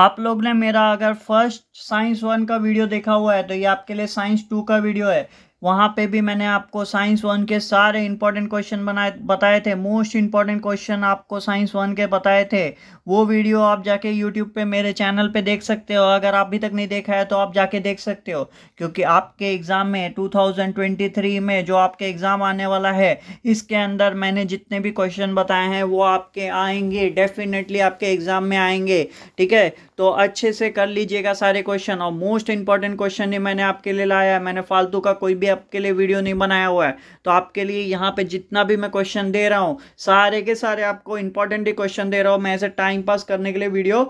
आप लोग ने मेरा अगर फर्स्ट साइंस वन का वीडियो देखा हुआ है तो ये आपके लिए साइंस टू का वीडियो है वहाँ पे भी मैंने आपको साइंस वन के सारे इंपॉर्टेंट क्वेश्चन बनाए बताए थे मोस्ट इंपॉर्टेंट क्वेश्चन आपको साइंस वन के बताए थे वो वीडियो आप जाके यूट्यूब पे मेरे चैनल पे देख सकते हो अगर आप अभी तक नहीं देखा है तो आप जाके देख सकते हो क्योंकि आपके एग्ज़ाम में 2023 में जो आपके एग्ज़ाम आने वाला है इसके अंदर मैंने जितने भी क्वेश्चन बताए हैं वो आपके आएंगे डेफिनेटली आपके एग्ज़ाम में आएंगे ठीक है तो अच्छे से कर लीजिएगा सारे क्वेश्चन और मोस्ट इंपॉर्टेंट क्वेश्चन ही मैंने आपके लिए लाया है मैंने फालतू का कोई भी आपके लिए वीडियो नहीं बनाया हुआ है तो आपके लिए यहाँ पे जितना भी मैं क्वेश्चन दे रहा हूँ सारे के सारे आपको इंपॉर्टेंट ही क्वेश्चन दे रहा हूँ मैं ऐसे टाइम पास करने के लिए वीडियो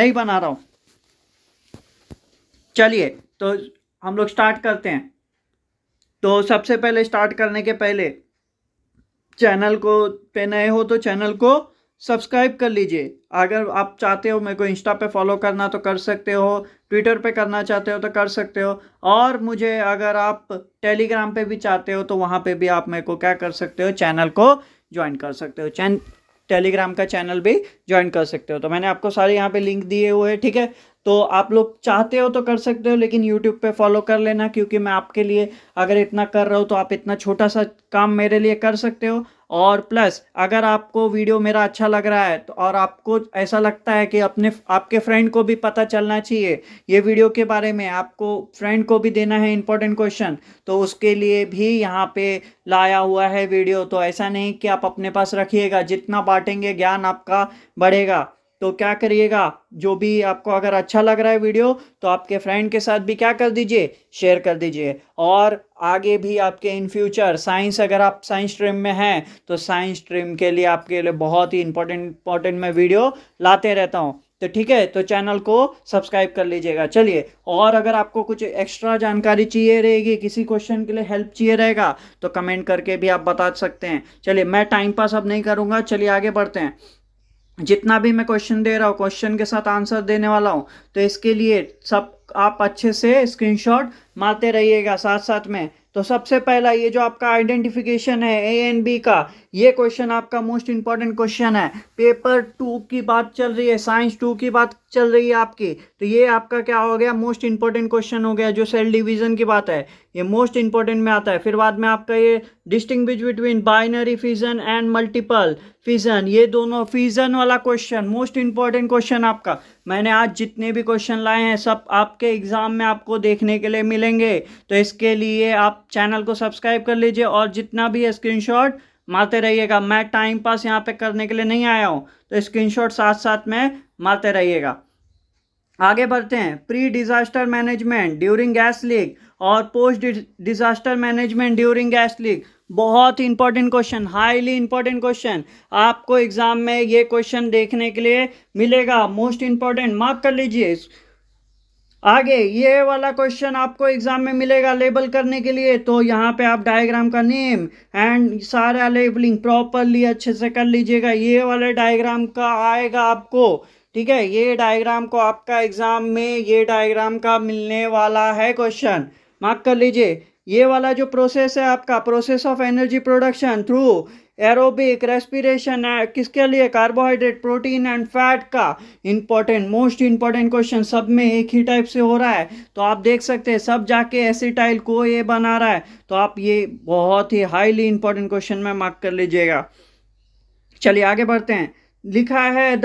नहीं बना रहा हूँ चलिए तो हम लोग स्टार्ट करते हैं तो सबसे पहले स्टार्ट करने के पहले चैनल को पे नए हो तो चैनल को सब्सक्राइब कर लीजिए अगर आप चाहते हो मेरे को इंस्टा पे फॉलो करना तो कर सकते हो ट्विटर पे करना चाहते हो तो कर सकते हो और मुझे अगर आप टेलीग्राम पे भी चाहते हो तो वहाँ पे भी आप मेरे को क्या कर सकते हो चैनल को ज्वाइन कर सकते हो चैन टेलीग्राम का चैनल भी ज्वाइन कर सकते हो तो मैंने आपको सारे यहाँ पे लिंक दिए हुए हैं ठीक है तो आप लोग चाहते हो तो कर सकते हो लेकिन यूट्यूब पे फॉलो कर लेना क्योंकि मैं आपके लिए अगर इतना कर रहा हूँ तो आप इतना छोटा सा काम मेरे लिए कर सकते हो और प्लस अगर आपको वीडियो मेरा अच्छा लग रहा है तो और आपको ऐसा लगता है कि अपने आपके फ्रेंड को भी पता चलना चाहिए ये वीडियो के बारे में आपको फ्रेंड को भी देना है इंपॉर्टेंट क्वेश्चन तो उसके लिए भी यहाँ पे लाया हुआ है वीडियो तो ऐसा नहीं कि आप अपने पास रखिएगा जितना बांटेंगे ज्ञान आपका बढ़ेगा तो क्या करिएगा जो भी आपको अगर अच्छा लग रहा है वीडियो तो आपके फ्रेंड के साथ भी क्या कर दीजिए शेयर कर दीजिए और आगे भी आपके इन फ्यूचर साइंस अगर आप साइंस स्ट्रीम में हैं तो साइंस स्ट्रीम के लिए आपके लिए बहुत ही इंपॉर्टेंट इंपॉर्टेंट मैं वीडियो लाते रहता हूँ तो ठीक है तो चैनल को सब्सक्राइब कर लीजिएगा चलिए और अगर आपको कुछ एक्स्ट्रा जानकारी चाहिए रहेगी किसी क्वेश्चन के लिए हेल्प चाहिए रहेगा तो कमेंट करके भी आप बता सकते हैं चलिए मैं टाइम पास अब नहीं करूँगा चलिए आगे बढ़ते हैं जितना भी मैं क्वेश्चन दे रहा हूँ क्वेश्चन के साथ आंसर देने वाला हूँ तो इसके लिए सब आप अच्छे से स्क्रीनशॉट मारते रहिएगा साथ साथ में तो सबसे पहला ये जो आपका आइडेंटिफिकेशन है ए एन बी का ये क्वेश्चन आपका मोस्ट इंपॉर्टेंट क्वेश्चन है पेपर टू की बात चल रही है साइंस टू की बात चल रही है आपकी तो ये आपका क्या हो गया मोस्ट इंपॉर्टेंट क्वेश्चन हो गया जो सेल डिवीजन की बात है ये मोस्ट इंपॉर्टेंट में आता है फिर बाद में आपका ये distinguish between binary fission and multiple fission ये दोनों फिजन वाला क्वेश्चन मोस्ट इंपॉर्टेंट क्वेश्चन आपका मैंने आज जितने भी क्वेश्चन लाए हैं सब आपके एग्जाम में आपको देखने के लिए मिलेंगे तो इसके लिए आप चैनल को सब्सक्राइब कर लीजिए और जितना भी है शॉट मारते रहिएगा मैं टाइम पास यहाँ पे करने के लिए नहीं आया हूँ तो स्क्रीन साथ साथ में मारते रहिएगा आगे बढ़ते हैं pre disaster management during gas leak और post disaster management during gas leak बहुत ही important question highly important question आपको एग्जाम में ये क्वेश्चन देखने के लिए मिलेगा मोस्ट इंपॉर्टेंट मार्क कर लीजिए आगे ये वाला क्वेश्चन आपको एग्जाम में मिलेगा लेबल करने के लिए तो यहाँ पे आप डायग्राम का नेम एंड सारा लेबलिंग प्रॉपरली अच्छे से कर लीजिएगा ये वाले डायग्राम का आएगा आपको ठीक है ये डायग्राम को आपका एग्जाम में ये डायग्राम का मिलने वाला है क्वेश्चन मार्क कर लीजिए ये वाला जो प्रोसेस है आपका process of energy production through aerobic respiration है किसके लिए कार्बोहाइड्रेट प्रोटीन एंड फैट का इंपॉर्टेंट मोस्ट इंपॉर्टेंट क्वेश्चन सब में एक ही टाइप से हो रहा है तो आप देख सकते हैं सब जाके एसिटाइल को ये बना रहा है तो आप ये बहुत ही हाईली इंपॉर्टेंट क्वेश्चन में मार्क कर लीजिएगा चलिए आगे बढ़ते हैं लिखा है the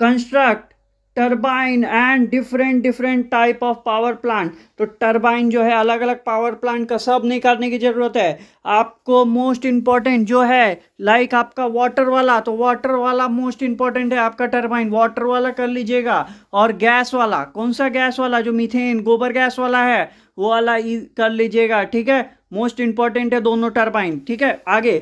construct turbine and different different type of power plant तो टर्बाइन जो है अलग अलग पावर प्लांट का सब नहीं करने की ज़रूरत है आपको मोस्ट इम्पॉर्टेंट जो है लाइक like आपका वाटर वाला तो वाटर वाला मोस्ट इम्पॉर्टेंट है आपका टर्बाइन वाटर वाला कर लीजिएगा और गैस वाला कौन सा गैस वाला जो मीथेन गोबर गैस वाला है वो वाला कर लीजिएगा ठीक है मोस्ट इम्पॉर्टेंट है दोनों टर्बाइन ठीक है आगे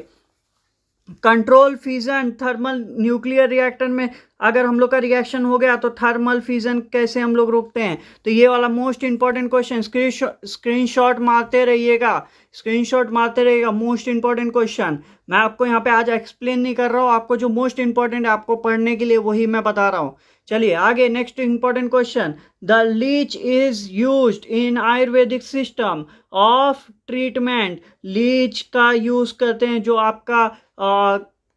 control fusion thermal nuclear reactor में अगर हम लोग का रिएक्शन हो गया तो थर्मल फ्यूजन कैसे हम लोग रोकते हैं तो ये वाला most important question screen shot मारते रहिएगा शॉट मारते रहिएगा मोस्ट इंपॉर्टेंट क्वेश्चन मैं आपको यहाँ पे आज एक्सप्लेन नहीं कर रहा हूँ आपको जो मोस्ट इंपॉर्टेंट है आपको पढ़ने के लिए वही मैं बता रहा हूँ चलिए आगे next important question the leech is use in Ayurvedic system of treatment leech का यूज करते हैं जो आपका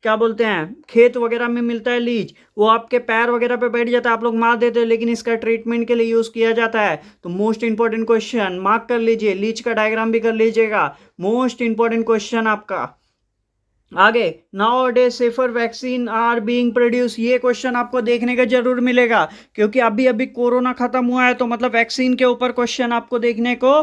क्या बोलते हैं खेत वगैरह में मिलता है लीच वो आपके पैर वगैरह पे बैठ जाता है आप लोग मार देते हैं लेकिन इसका ट्रीटमेंट के लिए यूज़ किया जाता है तो मोस्ट इंपॉर्टेंट क्वेश्चन मार्क कर लीजिए लीच का डायग्राम भी कर लीजिएगा मोस्ट इंपॉर्टेंट क्वेश्चन आपका आगे now day safer vaccine are being produce ये क्वेश्चन आपको देखने का जरूर मिलेगा क्योंकि अभी अभी कोरोना खत्म हुआ है तो मतलब वैक्सीन के ऊपर क्वेश्चन आपको देखने को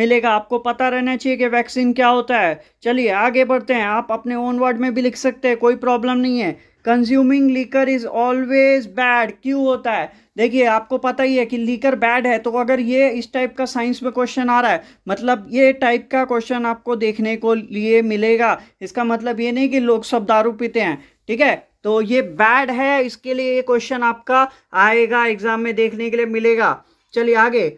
मिलेगा आपको पता रहना चाहिए कि वैक्सीन क्या होता है चलिए आगे बढ़ते हैं आप अपने ओन वर्ड में भी लिख सकते हैं कोई प्रॉब्लम नहीं है consuming liquor is always bad क्यों होता है देखिए आपको पता ही है कि लीकर बैड है तो अगर ये इस टाइप का साइंस में क्वेश्चन आ रहा है मतलब ये टाइप का क्वेश्चन आपको देखने को लिए मिलेगा इसका मतलब ये नहीं कि लोग सब दारू पीते हैं ठीक है तो ये बैड है इसके लिए ये क्वेश्चन आपका आएगा एग्जाम में देखने के लिए मिलेगा चलिए आगे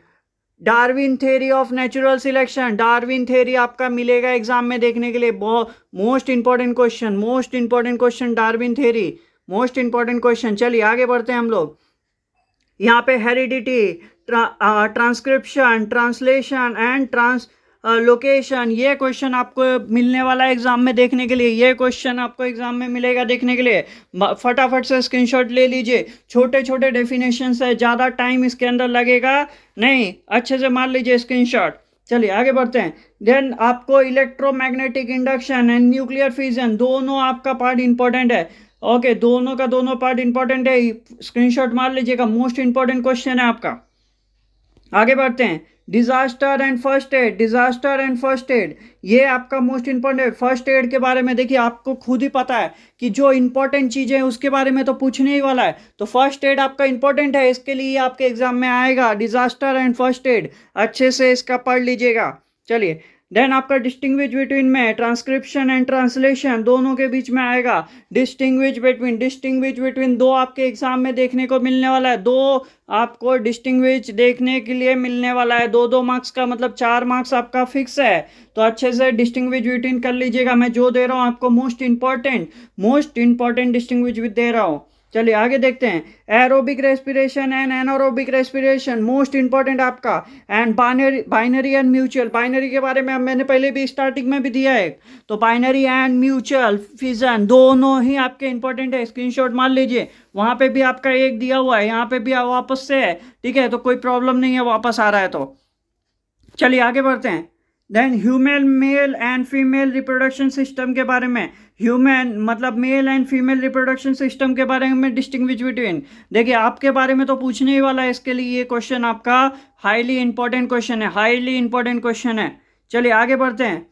Darwin theory of natural selection Darwin theory आपका मिलेगा एग्जाम में देखने के लिए बहुत most important question most important question Darwin theory most important question चलिए आगे बढ़ते हैं हम लोग यहाँ पे heredity transcription translation and translocation ये क्वेश्चन आपको मिलने वाला है एग्जाम में देखने के लिए ये क्वेश्चन आपको एग्जाम में मिलेगा देखने के लिए फटाफट से स्क्रीनशॉट ले लीजिए छोटे छोटे डेफिनेशन है ज़्यादा टाइम इसके अंदर लगेगा नहीं अच्छे से मान लीजिए स्क्रीनशॉट चलिए आगे बढ़ते हैं देन आपको electromagnetic induction and nuclear fission दोनों आपका पार्ट इंपॉर्टेंट है ओके okay, दोनों का दोनों पार्ट इंपॉर्टेंट है स्क्रीनशॉट मार लीजिएगा मोस्ट इंपॉर्टेंट क्वेश्चन है आपका आगे बढ़ते हैं disaster and first aid disaster and first aid ये आपका मोस्ट इंपॉर्टेंट फर्स्ट एड के बारे में देखिए आपको खुद ही पता है कि जो इंपॉर्टेंट चीज़ें हैं उसके बारे में तो पूछने ही वाला है तो फर्स्ट एड आपका इंपॉर्टेंट है इसके लिए आपके एग्जाम में आएगा डिजास्टर एंड फर्स्ट एड अच्छे से इसका पढ़ लीजिएगा चलिए देन आपका डिस्टिंग्विश बिटवीन में ट्रांसक्रिप्शन एंड ट्रांसलेशन दोनों के बीच में आएगा डिस्टिंग्विश बिटवीन डिस्टिंग्विश बिटवीन दो आपके एग्जाम में देखने को मिलने वाला है दो आपको डिस्टिंग्विज देखने के लिए मिलने वाला है दो दो मार्क्स का मतलब चार मार्क्स आपका फिक्स है तो अच्छे से डिस्टिंग्विज बिटवीन कर लीजिएगा मैं जो दे रहा हूँ आपको most important most important distinguish दे रहा हूँ चलिए आगे देखते हैं aerobic respiration and anaerobic respiration most important आपका and binary binary and mutual binary के बारे में मैंने पहले भी स्टार्टिंग में भी दिया है तो बाइनरी एंड म्यूचुअल फिजन दोनों ही आपके इंपॉर्टेंट है स्क्रीनशॉट मान लीजिए वहाँ पे भी आपका एक दिया हुआ है यहाँ पे भी वापस से है ठीक है तो कोई प्रॉब्लम नहीं है वापस आ रहा है तो चलिए आगे बढ़ते हैं then human male and female reproduction system के बारे में ह्यूमन मतलब male and female reproduction system के बारे में डिस्टिंग बिटवीन देखिए आपके बारे में तो पूछने ही वाला है इसके लिए ये क्वेश्चन आपका हाईली इंपॉर्टेंट क्वेश्चन है हाईली इंपॉर्टेंट क्वेश्चन है चलिए आगे बढ़ते हैं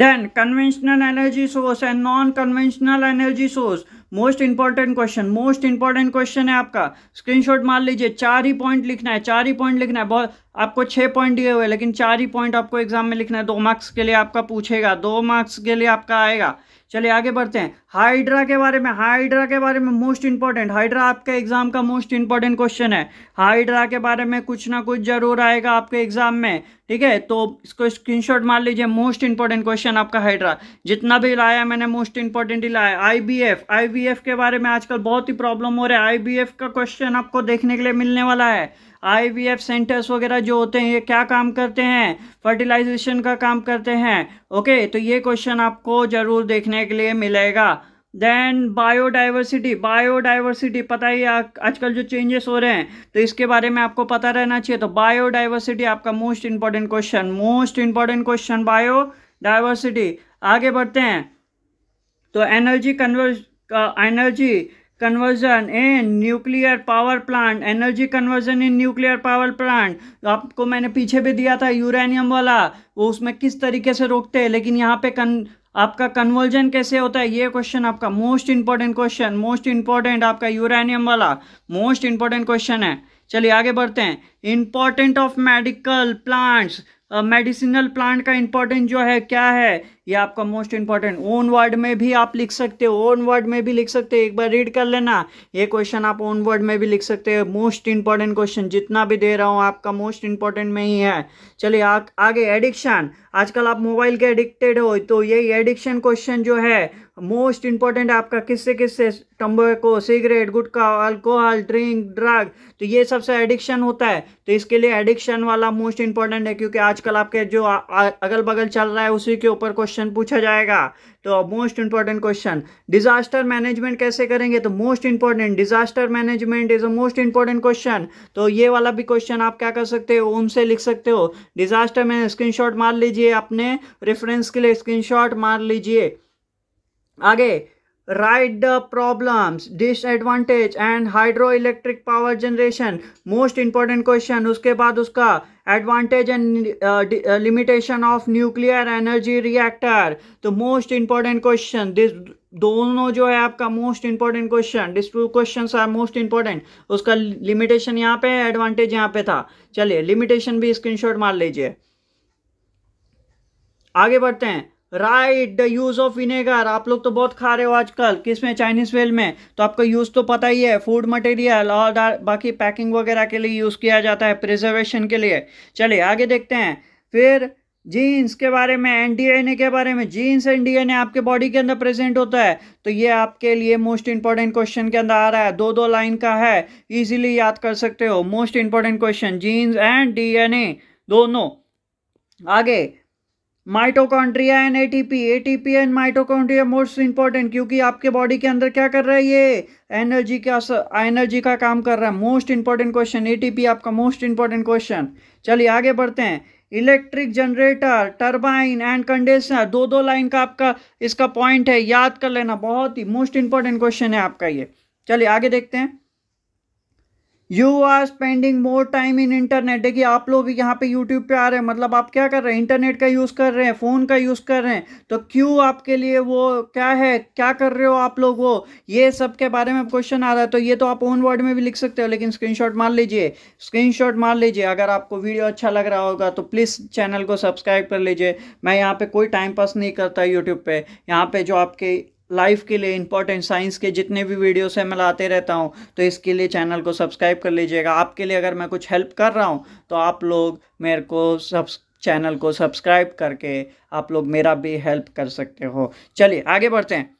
then conventional energy source and non conventional energy source most important question most important question है आपका स्क्रीनशॉट मार लीजिए चार ही पॉइंट लिखना है चार ही पॉइंट लिखना है बहुत आपको छः पॉइंट दिए हुए लेकिन चार ही पॉइंट आपको एग्जाम में लिखना है दो मार्क्स के लिए आपका पूछेगा दो मार्क्स के लिए आपका आएगा चलिए आगे बढ़ते हैं हाइड्रा के बारे में हाइड्रा के बारे में मोस्ट इंपॉर्टेंट हाइड्रा आपके एग्जाम का मोस्ट इंपॉर्टेंट क्वेश्चन है हाइड्रा के बारे में कुछ ना कुछ जरूर आएगा आपके एग्जाम में ठीक है तो इसको स्क्रीनशॉट मार लीजिए मोस्ट इंपॉर्टेंट क्वेश्चन आपका हाइड्रा जितना भी लाया मैंने मोस्ट इंपॉर्टेंट ही लाया आईबीएफ आईबीएफ के बारे में आजकल बहुत ही प्रॉब्लम हो रहा है आईबीएफ का क्वेश्चन आपको देखने के लिए मिलने वाला है आईवीएफ सेंटर्स वगैरह जो होते हैं ये क्या काम करते हैं फर्टिलाइजेशन का काम करते हैं ओके तो ये क्वेश्चन आपको ज़रूर देखने के लिए मिलेगा देन बायोडाइवर्सिटी बायोडाइवर्सिटी पता ही आजकल जो चेंजेस हो रहे हैं तो इसके बारे में आपको पता रहना चाहिए तो बायोडाइवर्सिटी आपका most important question most important question biodiversity आगे बढ़ते हैं तो energy converse energy conversion in nuclear power plant energy conversion in nuclear power plant आपको मैंने पीछे भी दिया था यूरेनियम वाला वो उसमें किस तरीके से रोकते हैं लेकिन यहाँ पे कन आपका कन्वर्जन कैसे होता है ये क्वेश्चन आपका most important question most important आपका यूरेनियम वाला मोस्ट इंपॉर्टेंट क्वेश्चन है चलिए आगे बढ़ते हैं important of medical plants medicinal plant का इंपॉर्टेंट जो है क्या है ये आपका मोस्ट इंपॉर्टेंट ओन वर्ड में भी आप लिख सकते हो ओन वर्ड में भी लिख सकते हो एक बार रीड कर लेना ये क्वेश्चन आप ओन वर्ड में भी लिख सकते हो मोस्ट इंपॉर्टेंट क्वेश्चन जितना भी दे रहा हूँ आपका मोस्ट इंपॉर्टेंट में ही है चलिए आगे एडिक्शन आजकल आप मोबाइल के एडिक्टेड हो तो ये एडिक्शन क्वेश्चन जो है मोस्ट इंपॉर्टेंट आपका किससे किससे tobacco cigarette gutkha alcohol drink drug तो ये सबसे एडिक्शन होता है तो इसके लिए एडिक्शन वाला मोस्ट इंपॉर्टेंट है क्योंकि आजकल आपके जो अगल बगल चल रहा है उसी के ऊपर क्वेश्चन क्वेश्चन पूछा जाएगा तो most important question disaster management कैसे करेंगे तो most important disaster management is a most important question तो ये वाला भी क्वेश्चन आप क्या कर सकते हो उनसे लिख सकते हो डिजास्टर मैंने स्क्रीनशॉट मार लीजिए अपने रेफरेंस के लिए स्क्रीनशॉट मार लीजिए आगे write the problems disadvantage and hydroelectric power generation most important question उसके बाद उसका advantage and uh, uh, limitation of nuclear energy reactor तो most important question this दोनों जो है आपका most important question this two question are most important उसका limitation यहाँ पे है एडवांटेज यहाँ पे था चलिए लिमिटेशन भी स्क्रीनशॉट मार लीजिए आगे बढ़ते हैं write the use of vinegar आप लोग तो बहुत खा रहे हो आजकल किस में चाइनीज वेल में तो आपका यूज तो पता ही है फूड मटेरियल और बाकी पैकिंग वगैरह के लिए यूज किया जाता है प्रिजर्वेशन के लिए चलिए आगे देखते हैं फिर जीन्स के बारे में एन डी एन ए के बारे में जीन्स एन डी आपके बॉडी के अंदर प्रेजेंट होता है तो ये आपके लिए मोस्ट इंपॉर्टेंट क्वेश्चन के अंदर आ रहा है दो दो लाइन का है इजीली याद कर सकते हो most important question genes and D दोनों आगे mitochondria and ATP ATP and mitochondria most important क्योंकि आपके बॉडी के अंदर क्या कर रहा है ये एनर्जी का एनर्जी का काम कर रहा है मोस्ट इंपॉर्टेंट क्वेश्चन एटीपी आपका मोस्ट इंपॉर्टेंट क्वेश्चन चलिए आगे बढ़ते हैं electric generator turbine and condenser दो दो लाइन का आपका इसका पॉइंट है याद कर लेना बहुत ही मोस्ट इंपॉर्टेंट क्वेश्चन है आपका ये चलिए आगे देखते हैं you are spending more time in internet देखिए आप लोग यहाँ पे यूट्यूब पे आ रहे हैं मतलब आप क्या कर रहे हैं इंटरनेट का यूज़ कर रहे हैं फ़ोन का यूज़ कर रहे हैं तो क्यों आपके लिए वो क्या है क्या कर रहे हो आप लोग वो ये सब के बारे में क्वेश्चन आ रहा है तो ये तो आप ओन वर्ड में भी लिख सकते हो लेकिन शॉट मार लीजिए शॉट मार लीजिए अगर आपको वीडियो अच्छा लग रहा होगा तो प्लीज़ चैनल को सब्सक्राइब कर लीजिए मैं यहाँ पर कोई टाइम पास नहीं करता यूट्यूब पर यहाँ पर जो आपके लाइफ के लिए इंपॉर्टेंट साइंस के जितने भी वीडियोस हैं मैं लाते रहता हूँ तो इसके लिए चैनल को सब्सक्राइब कर लीजिएगा आपके लिए अगर मैं कुछ हेल्प कर रहा हूँ तो आप लोग मेरे को सब्स चैनल को सब्सक्राइब करके आप लोग मेरा भी हेल्प कर सकते हो चलिए आगे बढ़ते हैं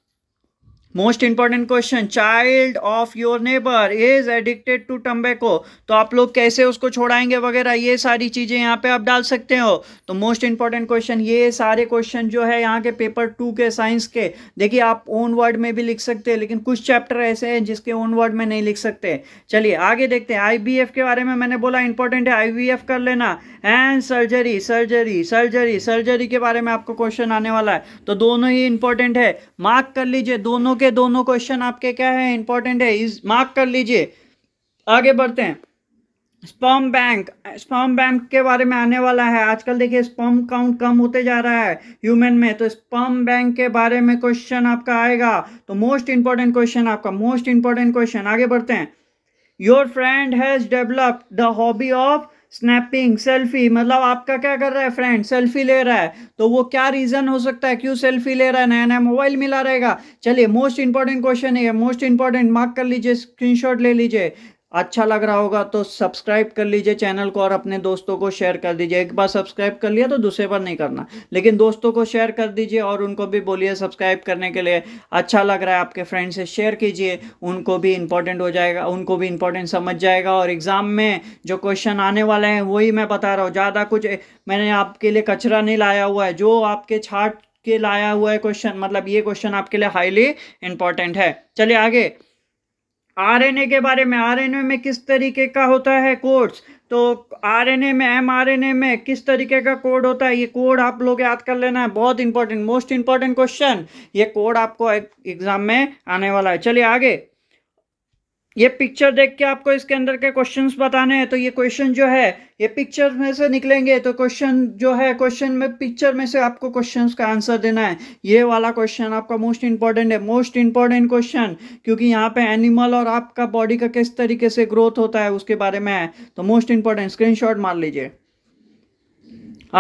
most important question child of your neighbour is addicted to tobacco तो आप लोग कैसे उसको छोड़ाएंगे वगैरह ये सारी चीज़ें यहाँ पे आप डाल सकते हो तो मोस्ट इंपॉर्टेंट क्वेश्चन ये सारे क्वेश्चन जो है यहाँ के पेपर टू के साइंस के देखिए आप ओन वर्ड में भी लिख सकते हैं लेकिन कुछ चैप्टर ऐसे हैं जिसके ओन वर्ड में नहीं लिख सकते चलिए आगे देखते हैं आई के बारे में मैंने बोला इंपॉर्टेंट है आई कर लेना and surgery surgery surgery surgery के बारे में आपको क्वेश्चन आने वाला है तो दोनों ही इंपॉर्टेंट है मार्क कर लीजिए दोनों के के दोनों क्वेश्चन आपके क्या है इंपॉर्टेंट है इस मार्क कर लीजिए आगे बढ़ते हैं स्पर्म बैंक स्पर्म बैंक के बारे में आने वाला है आजकल देखिए स्पर्म काउंट कम होते जा रहा है ह्यूमन में तो स्पर्म बैंक के बारे में क्वेश्चन आपका आएगा तो मोस्ट इंपॉर्टेंट क्वेश्चन आपका मोस्ट इंपॉर्टेंट क्वेश्चन आगे बढ़ते हैं your friend has developed the hobby of snapping selfie मतलब आपका क्या कर रहा है फ्रेंड सेल्फी ले रहा है तो वो क्या रीज़न हो सकता है क्यों सेल्फी ले रहा है नया नया मोबाइल मिला रहेगा चलिए मोस्ट इंपॉर्टेंट क्वेश्चन है मोस्ट इंपॉर्टेंट मार्क कर लीजिए स्क्रीनशॉट ले लीजिए अच्छा लग रहा होगा तो सब्सक्राइब कर लीजिए चैनल को और अपने दोस्तों को शेयर कर दीजिए एक बार सब्सक्राइब कर लिया तो दूसरे बार नहीं करना लेकिन दोस्तों को शेयर कर दीजिए और उनको भी बोलिए सब्सक्राइब करने के लिए अच्छा लग रहा है आपके फ्रेंड से शेयर कीजिए उनको भी इंपॉर्टेंट हो जाएगा उनको भी इंपॉर्टेंट समझ जाएगा और एग्ज़ाम में जो क्वेश्चन आने वाले हैं वही मैं बता रहा हूँ ज़्यादा कुछ मैंने आपके लिए कचरा नहीं लाया हुआ है जो आपके छाट के लाया हुआ है क्वेश्चन मतलब ये क्वेश्चन आपके लिए हाईली इंपॉर्टेंट है चलिए आगे आरएनए के बारे में आरएनए में किस तरीके का होता है कोड्स तो आरएनए में एमआरएनए में किस तरीके का कोड होता है ये कोड आप लोग याद कर लेना है बहुत इंपॉर्टेंट मोस्ट इंपॉर्टेंट क्वेश्चन ये कोड आपको एग्जाम में आने वाला है चलिए आगे ये पिक्चर देख के आपको इसके अंदर के क्वेश्चंस बताने हैं तो ये क्वेश्चन जो है ये पिक्चर में से निकलेंगे तो क्वेश्चन जो है क्वेश्चन में पिक्चर में से आपको क्वेश्चंस का आंसर देना है ये वाला क्वेश्चन आपका मोस्ट इंपॉर्टेंट है मोस्ट इंपॉर्टेंट क्वेश्चन क्योंकि यहाँ पे एनिमल और आपका बॉडी का किस तरीके से ग्रोथ होता है उसके बारे में है तो मोस्ट इंपॉर्टेंट स्क्रीन मार लीजिए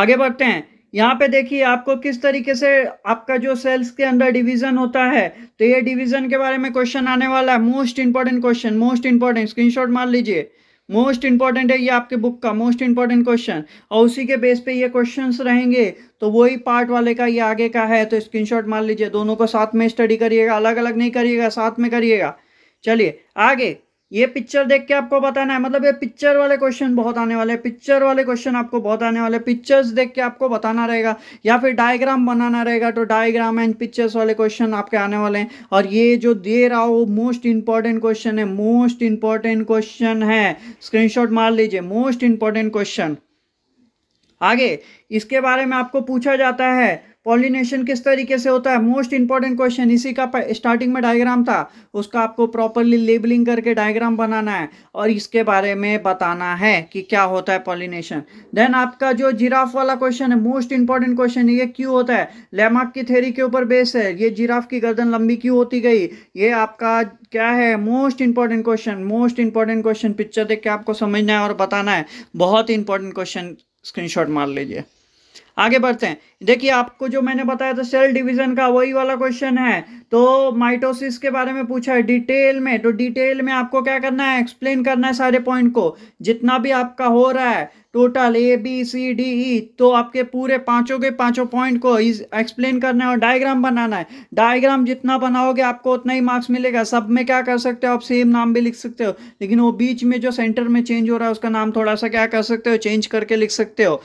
आगे बढ़ते हैं यहाँ पे देखिए आपको किस तरीके से आपका जो सेल्स के अंदर डिवीजन होता है तो ये डिवीजन के बारे में क्वेश्चन आने वाला है most important question most important screenshot मार लीजिए मोस्ट इंपॉर्टेंट है ये आपके बुक का मोस्ट इंपॉर्टेंट क्वेश्चन और उसी के बेस पे ये क्वेश्चंस रहेंगे तो वही पार्ट वाले का ये आगे का है तो स्क्रीनशॉट मान लीजिए दोनों को साथ में स्टडी करिएगा अलग अलग नहीं करिएगा साथ में करिएगा चलिए आगे ये पिक्चर देख के आपको बताना है मतलब ये पिक्चर वाले क्वेश्चन बहुत आने वाले पिक्चर वाले क्वेश्चन आपको बहुत आने वाले पिक्चर्स देख के आपको बताना रहेगा या फिर डायग्राम बनाना रहेगा तो डायग्राम एंड पिक्चर्स वाले क्वेश्चन आपके आने वाले हैं और ये जो दे रहा हो मोस्ट इंपॉर्टेंट क्वेश्चन है मोस्ट इंपॉर्टेंट क्वेश्चन है स्क्रीन मार लीजिए मोस्ट इंपॉर्टेंट क्वेश्चन आगे इसके बारे में आपको पूछा जाता है पॉलिनेशन किस तरीके से होता है मोस्ट इंपॉर्टेंट क्वेश्चन इसी का स्टार्टिंग में डायग्राम था उसका आपको प्रॉपरली लेबलिंग करके डायग्राम बनाना है और इसके बारे में बताना है कि क्या होता है पॉलिनेशन देन आपका जो जिराफ वाला क्वेश्चन है मोस्ट इंपॉर्टेंट क्वेश्चन ये क्यों होता है लेमार्क की थेरी के ऊपर बेस है ये जिराफ की गर्दन लंबी क्यों होती गई ये आपका क्या है most important question most important question picture देख के आपको समझना है और बताना है बहुत इंपॉर्टेंट क्वेश्चन स्क्रीनशॉट मार लीजिए आगे बढ़ते हैं देखिए आपको जो मैंने बताया था सेल डिवीजन का वही वाला क्वेश्चन है तो माइटोसिस के बारे में पूछा है डिटेल में तो डिटेल में आपको क्या करना है एक्सप्लेन करना है सारे पॉइंट को जितना भी आपका हो रहा है total A B C D E तो आपके पूरे पांचों के पांचों पॉइंट को एक्सप्लेन करना है और डायग्राम बनाना है डायग्राम जितना बनाओगे आपको उतना ही मार्क्स मिलेगा सब में क्या कर सकते हो आप सेम नाम भी लिख सकते हो लेकिन वो बीच में जो सेंटर में चेंज हो रहा है उसका नाम थोड़ा सा क्या कर सकते हो चेंज करके लिख सकते हो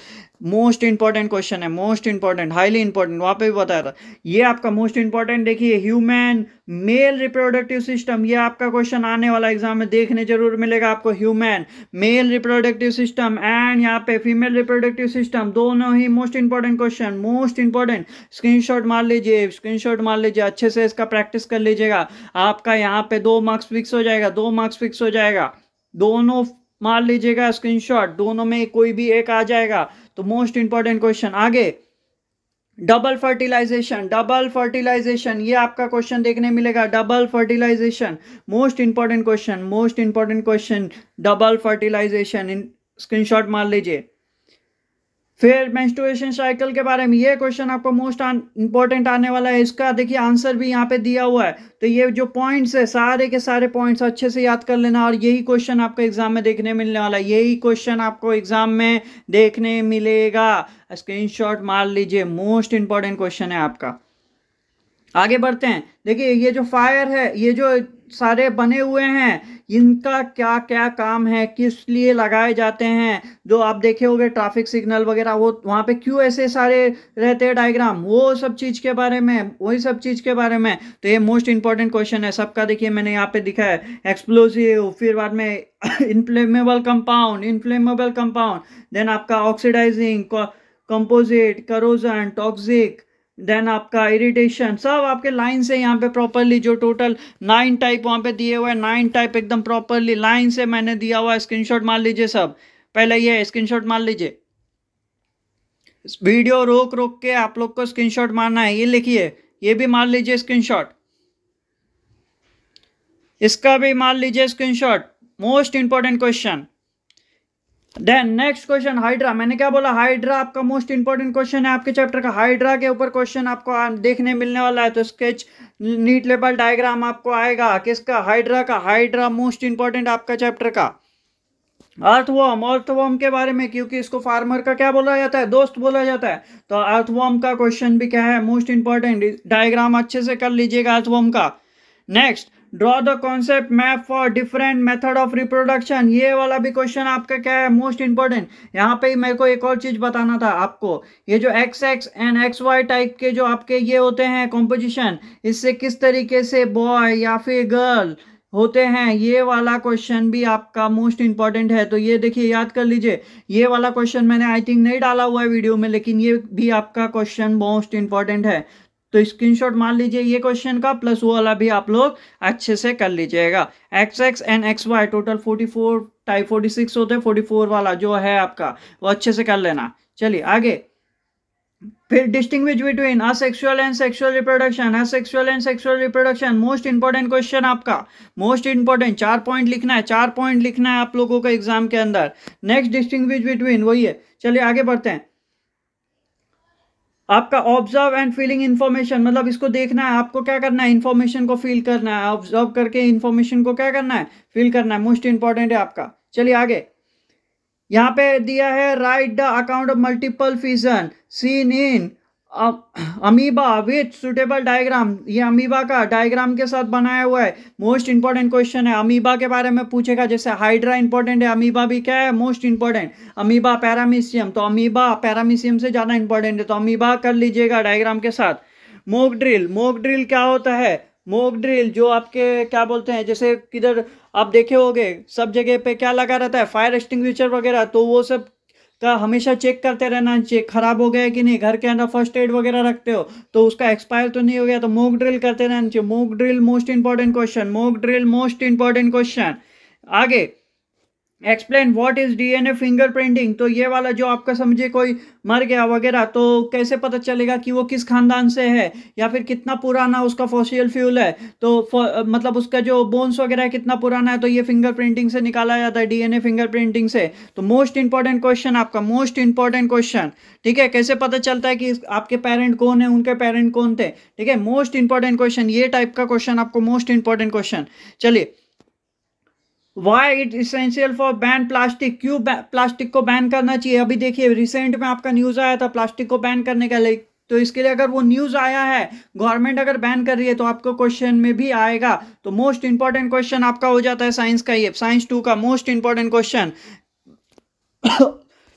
मोस्ट इंपॉर्टेंट क्वेश्चन क्वेश्चन है मोस्ट इंपॉर्टेंट हाईली इंपॉर्टेंट वहां पे भी बताया था ये आपका मोस्ट इंपॉर्टेंट देखिए ह्यूमन मेल रिप्रोडक्टिव सिस्टम ये आपका क्वेश्चन आने वाला एग्जाम में देखने जरूर मिलेगा आपको human male reproductive system and यहाँ पे फीमेल रिप्रोडक्टिव सिस्टम दोनों ही most important question most important screenshot मार लीजिए स्क्रीनशॉट मार लीजिए अच्छे से इसका प्रैक्टिस कर लीजिएगा आपका यहाँ पे दो मार्क्स फिक्स हो जाएगा दो मार्क्स फिक्स हो जाएगा दोनों मार लीजिएगा स्क्रीनशॉट दोनों में कोई भी एक आ जाएगा तो मोस्ट इंपॉर्टेंट क्वेश्चन आगे डबल फर्टिलाइजेशन डबल फर्टिलाइजेशन ये आपका क्वेश्चन देखने मिलेगा double fertilisation most important question most important question double fertilisation इन स्क्रीनशॉट मार लीजिए फिर मेंस्ट्रुएशन साइकिल के बारे में ये क्वेश्चन आपको मोस्ट इंपॉर्टेंट आने वाला है इसका देखिए आंसर भी यहाँ पे दिया हुआ है तो ये जो पॉइंट्स है सारे के सारे पॉइंट्स अच्छे से याद कर लेना और यही क्वेश्चन आपको एग्जाम में देखने मिलने वाला है यही क्वेश्चन आपको एग्जाम में देखने मिलेगा स्क्रीन मार लीजिए मोस्ट इंपॉर्टेंट क्वेश्चन है आपका आगे बढ़ते हैं देखिए ये जो फायर है ये जो सारे बने हुए हैं इनका क्या क्या काम है किस लिए लगाए जाते हैं जो आप देखे होंगे ट्रैफिक सिग्नल वगैरह वो वहाँ पे क्यों ऐसे सारे रहते हैं डायग्राम वो सब चीज़ के बारे में वही सब चीज़ के बारे में तो ये मोस्ट इंपॉर्टेंट क्वेश्चन है सबका देखिए मैंने यहाँ पे दिखा है एक्सप्लोसिव फिर बाद में inflammable compound inflammable compound then आपका oxidising composite corrosion toxic then आपका इरिटेशन सब आपके लाइन से यहाँ पे प्रॉपरली जो टोटल नाइन टाइप वहाँ पे दिए हुए हैं नाइन टाइप एकदम प्रॉपरली लाइन से मैंने दिया हुआ शॉट मान लीजिए सब पहले ये शॉट मान लीजिए वीडियो रोक रोक के आप लोग को शॉट मारना है ये लिखिए ये भी मार लीजिए शॉट इसका भी मार लीजिए shot most important question then next question hydra मैंने क्या बोला हाइड्रा आपका मोस्ट इंपॉर्टेंट क्वेश्चन है आपके चैप्टर का हाइड्रा के ऊपर क्वेश्चन आपको देखने मिलने वाला है तो स्केच नीट लेवल डायग्राम आपको आएगा किसका हाइड्रा का हाइड्रा मोस्ट इंपॉर्टेंट आपका चैप्टर का अर्थवॉर्म अर्थवॉर्म के बारे में क्योंकि इसको फार्मर का क्या बोला जाता है दोस्त बोला जाता है तो अर्थवॉर्म का क्वेश्चन भी क्या है मोस्ट इंपॉर्टेंट डायग्राम अच्छे से कर लीजिएगा अर्थवॉर्म का next draw the concept map for different method of reproduction ये वाला भी क्वेश्चन आपका क्या है मोस्ट इंपॉर्टेंट यहाँ पे मेरे को एक और चीज बताना था आपको ये जो X X and X Y type के जो आपके ये होते हैं कॉम्पोजिशन इससे किस तरीके से बॉय या फिर गर्ल होते हैं ये वाला क्वेश्चन भी आपका मोस्ट इंपॉर्टेंट है तो ये देखिए याद कर लीजिए ये वाला क्वेश्चन मैंने आई थिंक नहीं डाला हुआ है वीडियो में लेकिन ये भी आपका क्वेश्चन मोस्ट इंपॉर्टेंट है तो स्क्रीनशॉट मान लीजिए ये क्वेश्चन का प्लस वो वाला भी आप लोग अच्छे से कर लीजिएगा X X and X Y total forty four type forty six होते हैं फोर्टी फोर वाला जो है आपका वो अच्छे से कर लेना चलिए आगे फिर distinguish between asexual and sexual reproduction asexual and sexual reproduction most important question आपका मोस्ट इंपॉर्टेंट चार पॉइंट लिखना है चार पॉइंट लिखना है आप लोगों का एग्जाम के अंदर नेक्स्ट डिस्टिंग्विश बिटवीन वही है चलिए आगे बढ़ते हैं आपका ऑब्जर्व एंड फीलिंग इन्फॉर्मेशन मतलब इसको देखना है आपको क्या करना है इन्फॉर्मेशन को फील करना है ऑब्जर्व करके इन्फॉर्मेशन को क्या करना है फील करना है मोस्ट इंपॉर्टेंट है आपका चलिए आगे यहाँ पे दिया है write the account of multiple fission seen in amoeba with suitable diagram ये अमीबा का डायग्राम के साथ बनाया हुआ है मोस्ट इंपॉर्टेंट क्वेश्चन है अमीबा के बारे में पूछेगा जैसे हाइड्रा इंपॉर्टेंट है अमीबा भी क्या है मोस्ट इंपॉर्टेंट अमीबा पैरामीशियम तो अमीबा पैरामीशियम से ज़्यादा इंपॉर्टेंट है तो अमीबा कर लीजिएगा डायग्राम के साथ मोक ड्रिल मोक ड्रिल क्या होता है मोक ड्रिल जो आपके क्या बोलते हैं जैसे किधर आप देखे होंगे सब जगह पे क्या लगा रहता है फायर एक्सटिंग्विशर वगैरह तो वो सब तो हमेशा चेक करते रहना चाहिए ख़राब हो गया कि नहीं घर के अंदर फर्स्ट एड वगैरह रखते हो तो उसका एक्सपायर तो नहीं हो गया तो मोक ड्रिल करते रहना चाहिए mock drill most important question mock drill most important question आगे explain what is DNA fingerprinting तो ये वाला जो आपका समझिए कोई मर गया वगैरह तो कैसे पता चलेगा कि वो किस खानदान से है या फिर कितना पुराना उसका फॉसिल फ्यूल है तो मतलब उसका जो बोन्स वगैरह है कितना पुराना है तो ये फिंगरप्रिंटिंग से निकाला जाता है डीएनए फिंगरप्रिंटिंग से तो मोस्ट इंपॉर्टेंट क्वेश्चन आपका मोस्ट इंपॉर्टेंट क्वेश्चन ठीक है कैसे पता चलता है कि आपके पेरेंट कौन है उनके पेरेंट कौन थे ठीक है मोस्ट इंपॉर्टेंट क्वेश्चन ये टाइप का क्वेश्चन आपको मोस्ट इंपॉर्टेंट क्वेश्चन चलिए why it essential for ban plastic क्यों प्लास्टिक को बैन करना चाहिए अभी देखिए रिसेंट में आपका न्यूज़ आया था प्लास्टिक को बैन करने का लाइक तो इसके लिए अगर वो न्यूज़ आया है गवर्नमेंट अगर बैन कर रही है तो आपको क्वेश्चन में भी आएगा तो मोस्ट इंपॉर्टेंट क्वेश्चन आपका हो जाता है साइंस का ये साइंस टू का मोस्ट इंपॉर्टेंट क्वेश्चन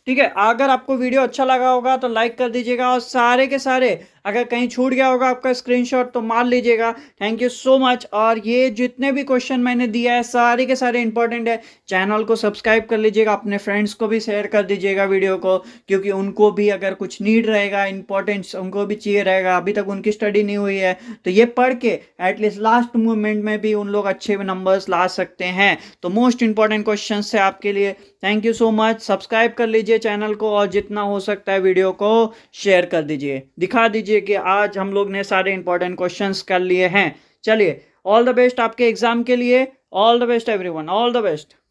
ठीक है अगर आपको वीडियो अच्छा लगा होगा तो लाइक कर दीजिएगा और सारे के सारे अगर कहीं छूट गया होगा आपका स्क्रीनशॉट तो मार लीजिएगा थैंक यू सो मच और ये जितने भी क्वेश्चन मैंने दिया है सारे के सारे इंपॉर्टेंट है चैनल को सब्सक्राइब कर लीजिएगा अपने फ्रेंड्स को भी शेयर कर दीजिएगा वीडियो को क्योंकि उनको भी अगर कुछ नीड रहेगा इंपॉर्टेंस उनको भी चाहिए रहेगा अभी तक उनकी स्टडी नहीं हुई है तो ये पढ़ के एटलीस्ट लास्ट मूवमेंट में भी उन लोग अच्छे नंबर्स ला सकते हैं तो मोस्ट इंपॉर्टेंट क्वेश्चन है आपके लिए thank you so much subscribe कर लीजिए चैनल को और जितना हो सकता है वीडियो को शेयर कर दीजिए दिखा दीजिए लीजिए कि आज हम लोग ने सारे इंपॉर्टेंट क्वेश्चन कर लिए हैं चलिए ऑल द बेस्ट आपके एग्ज़ाम के लिए all the best one all the best